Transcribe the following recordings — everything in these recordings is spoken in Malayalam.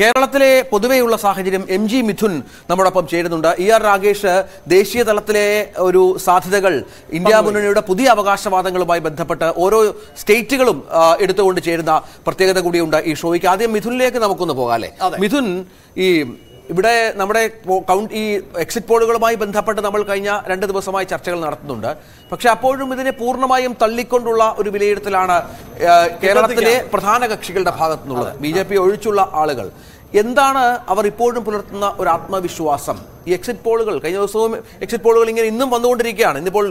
കേരളത്തിലെ പൊതുവെയുള്ള സാഹചര്യം എം ജി മിഥുൻ നമ്മോടൊപ്പം ചേരുന്നുണ്ട് ഇ ആർ രാകേഷ് ദേശീയ തലത്തിലെ ഒരു സാധ്യതകൾ ഇന്ത്യ മുന്നണിയുടെ പുതിയ അവകാശവാദങ്ങളുമായി ബന്ധപ്പെട്ട് ഓരോ സ്റ്റേറ്റുകളും എടുത്തുകൊണ്ട് ചേരുന്ന പ്രത്യേകത കൂടിയുണ്ട് ഈ ഷോയ്ക്ക് ആദ്യം മിഥുനിലേക്ക് നമുക്കൊന്ന് പോകാം മിഥുൻ ഈ ഇവിടെ നമ്മുടെ കൗണ്ട് ഈ എക്സിറ്റ് പോളുകളുമായി ബന്ധപ്പെട്ട് നമ്മൾ കഴിഞ്ഞ രണ്ട് ദിവസമായി ചർച്ചകൾ നടത്തുന്നുണ്ട് പക്ഷെ അപ്പോഴും ഇതിനെ പൂർണ്ണമായും തള്ളിക്കൊണ്ടുള്ള ഒരു വിലയിരുത്തലാണ് കേരളത്തിലെ പ്രധാന കക്ഷികളുടെ ഭാഗത്തു നിന്നുള്ളത് ബി ജെ പി ഒഴിച്ചുള്ള ആളുകൾ എന്താണ് അവർ ഇപ്പോഴും പുലർത്തുന്ന ഒരു ആത്മവിശ്വാസം ഈ എക്സിറ്റ് പോളുകൾ കഴിഞ്ഞ ദിവസവും എക്സിറ്റ് പോളുകൾ ഇങ്ങനെ ഇന്നും വന്നുകൊണ്ടിരിക്കുകയാണ് ഇന്നിപ്പോൾ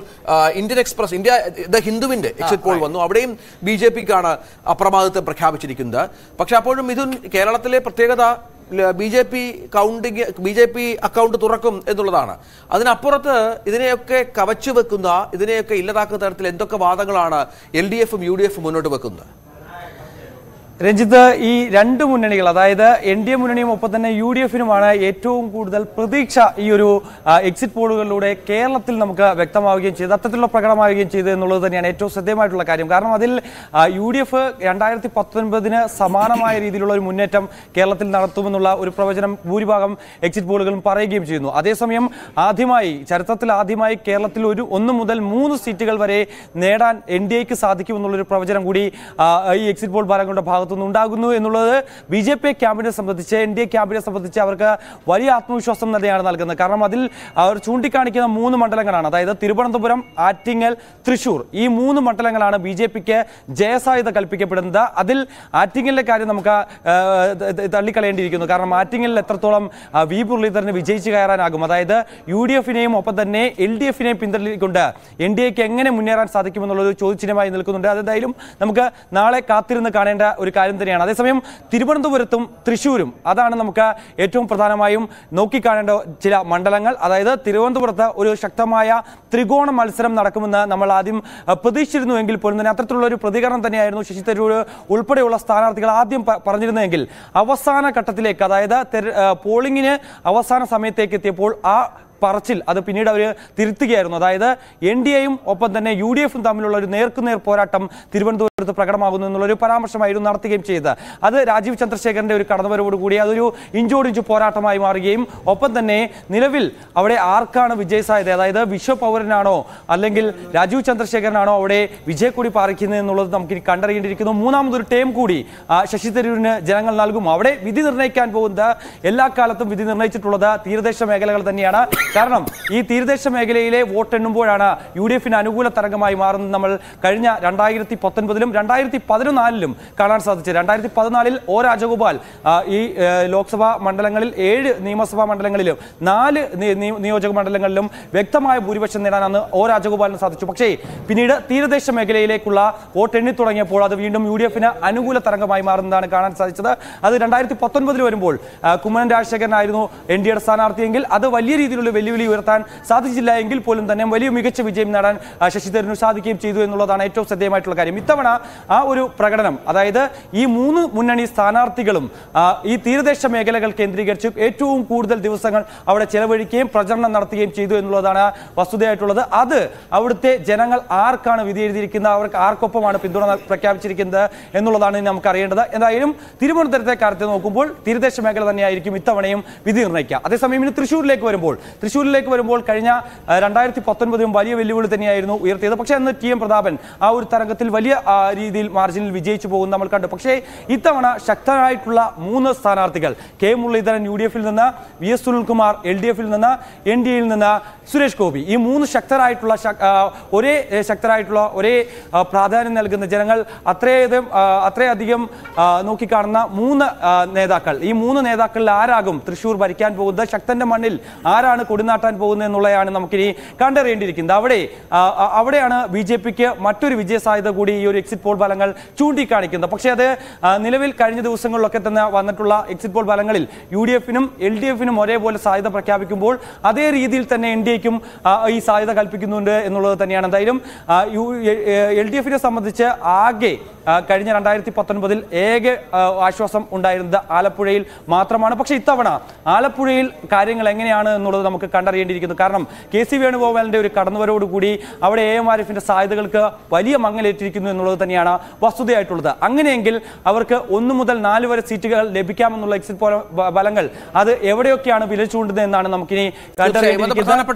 ഇന്ത്യൻ എക്സ്പ്രസ് ഇന്ത്യ ദ ഹിന്ദുവിന്റെ എക്സിറ്റ് പോൾ വന്നു അവിടെയും ബി ജെ പിക്കാണ് അപ്രമാദിത്വം പ്രഖ്യാപിച്ചിരിക്കുന്നത് പക്ഷെ അപ്പോഴും ഇതും കേരളത്തിലെ പ്രത്യേകത B J P counting B J P account തുറക്കും എന്നുള്ളതാണ് അതിനപ്പുറത്ത് ഇതിനെയൊക്കെ കവച്ചു വെക്കുന്ന ഇതിനെയൊക്കെ ഇല്ലാതാക്കുന്ന തരത്തിൽ എന്തൊക്കെ വാദങ്ങളാണ് എൽ ഡി എഫും യു ഡി എഫും മുന്നോട്ട് വെക്കുന്നത് രഞ്ജിത്ത് ഈ രണ്ട് മുന്നണികൾ അതായത് എൻ ഡി എ മുന്നണിയും ഒപ്പം തന്നെ യു ഡി എഫിനുമാണ് ഏറ്റവും കൂടുതൽ പ്രതീക്ഷ ഈ ഒരു എക്സിറ്റ് പോളുകളിലൂടെ കേരളത്തിൽ നമുക്ക് വ്യക്തമാവുകയും ചെയ്ത് അത്തരത്തിലുള്ള പ്രകടമാവുകയും ചെയ്തു എന്നുള്ളത് തന്നെയാണ് ഏറ്റവും ശ്രദ്ധേയമായിട്ടുള്ള കാര്യം കാരണം അതിൽ യു ഡി എഫ് രണ്ടായിരത്തി പത്തൊൻപതിന് സമാനമായ രീതിയിലുള്ള ഒരു മുന്നേറ്റം കേരളത്തിൽ നടത്തുമെന്നുള്ള ഒരു പ്രവചനം ഭൂരിഭാഗം എക്സിറ്റ് പോളുകളും പറയുകയും ചെയ്യുന്നു അതേസമയം ആദ്യമായി ചരിത്രത്തിൽ ആദ്യമായി കേരളത്തിൽ ഒരു ഒന്ന് മുതൽ മൂന്ന് സീറ്റുകൾ വരെ നേടാൻ എൻ ഡി എക്ക് സാധിക്കുമെന്നുള്ളൊരു പ്രവചനം കൂടി ഈ എക്സിറ്റ് പോൾ ഫലങ്ങളുടെ ഭാഗത്ത് ഉണ്ടാകുന്നു എന്നുള്ളത് ബി ജെ പി ക്യാമ്പിനെ സംബന്ധിച്ച് എൻ ഡി എ ക്യാമ്പിനെ സംബന്ധിച്ച് അവർക്ക് വലിയ ആത്മവിശ്വാസം തന്നെയാണ് നൽകുന്നത് കാരണം അതിൽ അവർ ചൂണ്ടിക്കാണിക്കുന്ന മൂന്ന് മണ്ഡലങ്ങളാണ് അതായത് തിരുവനന്തപുരം ആറ്റിങ്ങൽ തൃശൂർ ഈ മൂന്ന് മണ്ഡലങ്ങളാണ് ബി ജെ പിക്ക് ജയസാധ്യത കൽപ്പിക്കപ്പെടുന്നത് അതിൽ ആറ്റിങ്ങലിന്റെ കാര്യം നമുക്ക് തള്ളിക്കളയേണ്ടിയിരിക്കുന്നു കാരണം ആറ്റിങ്ങലിൽ എത്രത്തോളം വി മുരളീധരന് വിജയിച്ച് കയറാനാകും അതായത് യു ഡി എഫിനെയും ഒപ്പം തന്നെ എൽ ഡി എഫിനെയും പിന്തള്ളിക്കൊണ്ട് എൻ ഡി എക്ക് എങ്ങനെ മുന്നേറാൻ സാധിക്കുമെന്നുള്ളൊരു ചോദ്യചിഹ്നമായി നിൽക്കുന്നുണ്ട് അതെന്തായാലും നമുക്ക് നാളെ കാത്തിരുന്ന് കാണേണ്ട ഒരു കാര്യം തന്നെയാണ് അതേസമയം തിരുവനന്തപുരത്തും തൃശ്ശൂരും അതാണ് നമുക്ക് ഏറ്റവും പ്രധാനമായും നോക്കിക്കാണേണ്ട ചില മണ്ഡലങ്ങൾ അതായത് തിരുവനന്തപുരത്ത് ഒരു ശക്തമായ ത്രികോണ മത്സരം നടക്കുമെന്ന് നമ്മൾ ആദ്യം പ്രതീക്ഷിച്ചിരുന്നുവെങ്കിൽ പോലും തന്നെ അത്തരത്തിലുള്ള ഒരു പ്രതികരണം തന്നെയായിരുന്നു ശശി തരൂർ ഉൾപ്പെടെയുള്ള സ്ഥാനാർത്ഥികൾ ആദ്യം പറഞ്ഞിരുന്നെങ്കിൽ അവസാന ഘട്ടത്തിലേക്ക് അതായത് പോളിംഗിന് അവസാന സമയത്തേക്ക് എത്തിയപ്പോൾ ആ പറച്ചിൽ അത് പിന്നീട് അവർ തിരുത്തുകയായിരുന്നു അതായത് എൻ ഡി എയും ഒപ്പം തന്നെ യു ഡി എഫും തമ്മിലുള്ള ഒരു നേർക്കുനേർ പോരാട്ടം തിരുവനന്തപുരത്ത് പ്രകടമാകുന്നു എന്നുള്ളൊരു പരാമർശമായിരുന്നു നടത്തുകയും ചെയ്തത് അത് രാജീവ് ചന്ദ്രശേഖരന്റെ ഒരു കടന്നുവരവോടുകൂടി അതൊരു ഇഞ്ചോടിഞ്ച് പോരാട്ടമായി മാറുകയും ഒപ്പം തന്നെ നിലവിൽ അവിടെ ആർക്കാണ് വിജയസാധ്യത അതായത് വിശ്വപൗരനാണോ അല്ലെങ്കിൽ രാജീവ് ചന്ദ്രശേഖരനാണോ അവിടെ വിജയക്കൂടി പാറിക്കുന്നത് എന്നുള്ളത് നമുക്ക് ഇനി കണ്ടറിയേണ്ടിയിരിക്കുന്നു മൂന്നാമതൊരു ടേം കൂടി ശശി തരൂരിന് ജനങ്ങൾ നൽകും അവിടെ വിധി നിർണ്ണയിക്കാൻ പോകുന്നത് എല്ലാ കാലത്തും വിധി നിർണ്ണയിച്ചിട്ടുള്ളത് തീരദേശ മേഖലകൾ തന്നെയാണ് കാരണം ഈ തീരദേശ മേഖലയിലെ വോട്ടെണ്ണുമ്പോഴാണ് യു ഡി എഫിന് അനുകൂല തരംഗമായി മാറുന്നത് നമ്മൾ കഴിഞ്ഞ രണ്ടായിരത്തി പത്തൊൻപതിലും രണ്ടായിരത്തി പതിനാലിലും കാണാൻ സാധിച്ചത് രണ്ടായിരത്തി പതിനാലിൽ ഒ രാജഗോപാൽ ഈ ലോക്സഭാ മണ്ഡലങ്ങളിൽ ഏഴ് നിയമസഭാ മണ്ഡലങ്ങളിലും നാല് നിയോജക മണ്ഡലങ്ങളിലും വ്യക്തമായ ഭൂരിപക്ഷം നേടാൻ അന്ന് ഒ രാജഗോപാലിന് സാധിച്ചു പക്ഷേ പിന്നീട് തീരദേശ മേഖലയിലേക്കുള്ള വോട്ട് എണ്ണി തുടങ്ങിയപ്പോൾ അത് വീണ്ടും യു ഡി എഫിന് അനുകൂല തരംഗമായി മാറുന്നതാണ് കാണാൻ സാധിച്ചത് അത് രണ്ടായിരത്തി പത്തൊൻപതിൽ വരുമ്പോൾ കുമ്മനം രാജശേഖരനായിരുന്നു എൻ ഡി എ സ്ഥാനാർത്ഥിയെങ്കിൽ അത് വലിയ രീതിയിലുള്ള വെല്ലുവിളി ഉയർത്താൻ സാധിച്ചില്ല എങ്കിൽ പോലും തന്നെ വലിയ മികച്ച വിജയം നേടാൻ ശശി തരൂരിന് സാധിക്കുകയും ചെയ്തു എന്നുള്ളതാണ് ഏറ്റവും ശ്രദ്ധേയമായിട്ടുള്ള കാര്യം ഇത്തവണ ആ ഒരു പ്രകടനം അതായത് ഈ മൂന്ന് മുന്നണി സ്ഥാനാർത്ഥികളും ഈ തീരദേശ മേഖലകൾ കേന്ദ്രീകരിച്ച് ഏറ്റവും കൂടുതൽ ദിവസങ്ങൾ അവിടെ ചെലവഴിക്കുകയും പ്രചരണം നടത്തുകയും ചെയ്തു എന്നുള്ളതാണ് വസ്തുതയായിട്ടുള്ളത് അത് അവിടുത്തെ ജനങ്ങൾ ആർക്കാണ് വിധിയെഴുതിയിരിക്കുന്നത് അവർക്ക് ആർക്കൊപ്പമാണ് പിന്തുണ പ്രഖ്യാപിച്ചിരിക്കുന്നത് എന്നുള്ളതാണ് നമുക്ക് അറിയേണ്ടത് എന്തായാലും തിരുവനന്തപുരത്തെ കാര്യത്തെ നോക്കുമ്പോൾ തീരദേശ മേഖല തന്നെയായിരിക്കും ഇത്തവണയും വിധി നിർണ്ണയിക്കുക അതേസമയം ഇനി തൃശ്ശൂരിലേക്ക് വരുമ്പോൾ തൃശ്ശൂരിലേക്ക് വരുമ്പോൾ കഴിഞ്ഞ രണ്ടായിരത്തി പത്തൊൻപതിലും വലിയ വെല്ലുവിളി തന്നെയായിരുന്നു ഉയർത്തിയത് പക്ഷേ അന്ന് ടി എം പ്രതാപൻ ആ ഒരു തരംഗത്തിൽ വലിയ രീതിയിൽ മാർജിനിൽ വിജയിച്ചു പോകുന്നത് നമ്മൾ കണ്ടു പക്ഷേ ഇത്തവണ ശക്തരായിട്ടുള്ള മൂന്ന് സ്ഥാനാർത്ഥികൾ കെ മുരളീധരൻ യു ഡി എഫിൽ നിന്ന് V S Sunilkumar L D എഫിൽ നിന്ന് എൻ ഡി എയിൽ നിന്ന് സുരേഷ് ഗോപി ഈ മൂന്ന് ശക്തരായിട്ടുള്ള ഒരേ ശക്തരായിട്ടുള്ള ഒരേ പ്രാധാന്യം നൽകുന്ന ജനങ്ങൾ അത്രയധികം അത്രയധികം നോക്കിക്കാണുന്ന മൂന്ന് നേതാക്കൾ ഈ മൂന്ന് നേതാക്കളിൽ ആരാകും തൃശൂർ ഭരിക്കാൻ പോകുന്നത് ശക്തന്റെ മണ്ണിൽ ആരാണ് കൊടിനാട്ടാൻ പോകുന്നത് എന്നുള്ളതാണ് നമുക്കിനി കണ്ടറിയേണ്ടിയിരിക്കുന്നത് അവിടെ അവിടെയാണ് ബി ജെ പിക്ക് മറ്റൊരു വിജയ സാധ്യത കൂടി ഈ ഒരു എക്സിറ്റ് പോൾ ഫലങ്ങൾ ചൂണ്ടിക്കാണിക്കുന്നത് പക്ഷേ അത് നിലവിൽ കഴിഞ്ഞ ദിവസങ്ങളിലൊക്കെ തന്നെ വന്നിട്ടുള്ള എക്സിറ്റ് പോൾ ഫലങ്ങളിൽ യു ഡി എഫിനും എൽ ഡി എഫിനും ഒരേപോലെ സാധ്യത പ്രഖ്യാപിക്കുമ്പോൾ അതേ രീതിയിൽ തന്നെ എൻ ഡി എക്കും ഈ സാധ്യത കൽപ്പിക്കുന്നുണ്ട് എന്നുള്ളത് തന്നെയാണ് എന്തായാലും എൽ ഡി എഫിനെ സംബന്ധിച്ച് ആകെ കഴിഞ്ഞ രണ്ടായിരത്തി പത്തൊൻപതിൽ ഏക ആശ്വാസം ഉണ്ടായിരുന്നത് ആലപ്പുഴയിൽ മാത്രമാണ് പക്ഷേ ഇത്തവണ ആലപ്പുഴയിൽ കാര്യങ്ങൾ എങ്ങനെയാണ് എന്നുള്ളത് നമുക്ക് നമുക്ക് കണ്ടറിയേണ്ടിയിരിക്കുന്നു കാരണം കെ സി വേണുഗോപാലിൻ്റെ ഒരു കടന്നുവരവോടുകൂടി അവിടെ എ എം ആരിഫിൻ്റെ സാധ്യതകൾക്ക് വലിയ മങ്ങലേറ്റിരിക്കുന്നു എന്നുള്ളത് തന്നെയാണ് വസ്തുതയായിട്ടുള്ളത് അങ്ങനെയെങ്കിൽ അവർക്ക് ഒന്ന് മുതൽ നാല് വരെ സീറ്റുകൾ ലഭിക്കാമെന്നുള്ള എക്സിറ്റ് പോൾ ഫലങ്ങൾ അത് എവിടെയൊക്കെയാണ് വിലച്ചുകൊണ്ടത് എന്നാണ് നമുക്കിനി കണ്ടറിയുന്നത്